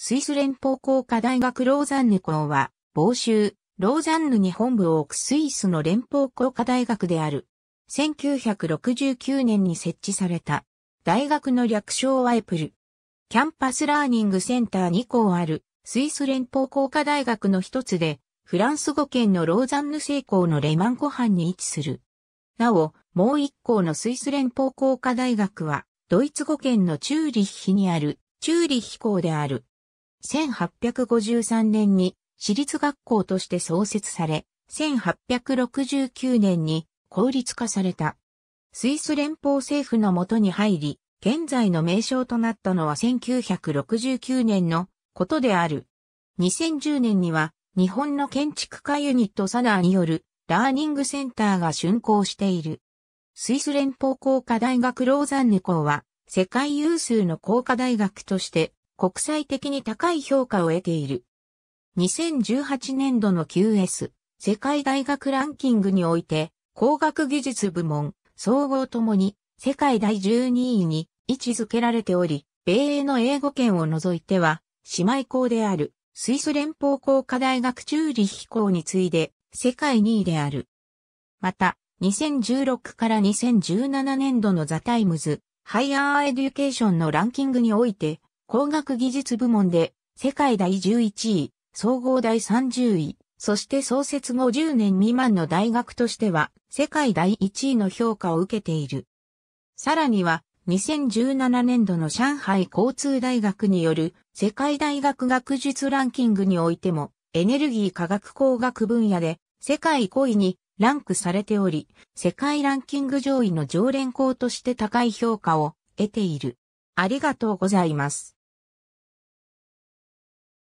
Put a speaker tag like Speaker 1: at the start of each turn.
Speaker 1: スイス連邦工科大学ローザンヌ校は、傍州、ローザンヌに本部を置くスイスの連邦工科大学である。1969年に設置された。大学の略称はエプル。キャンパスラーニングセンター2校ある、スイス連邦工科大学の一つで、フランス語圏のローザンヌ西校のレマン湖畔に位置する。なお、もう一校のスイス連邦工科大学は、ドイツ語圏のチューリッヒにある、チューリッヒ校である。1853年に私立学校として創設され、1869年に公立化された。スイス連邦政府のもとに入り、現在の名称となったのは1969年のことである。2010年には日本の建築家ユニットサナーによるラーニングセンターが竣工している。スイス連邦工科大学ローザンヌ校は世界有数の工科大学として国際的に高い評価を得ている。2018年度の QS 世界大学ランキングにおいて工学技術部門総合ともに世界第12位に位置づけられており、米英の英語圏を除いては姉妹校であるスイス連邦工科大学チューリヒ校に次いで世界2位である。また、2016から2017年度のザタイムズ、ハイアーエデュケーションのランキングにおいて、工学技術部門で世界第11位、総合第30位、そして創設後10年未満の大学としては世界第1位の評価を受けている。さらには2017年度の上海交通大学による世界大学学術ランキングにおいてもエネルギー科学工学分野で世界5位にランクされており、世界ランキング上位の常連校として高い評価を得ている。ありがとうございます。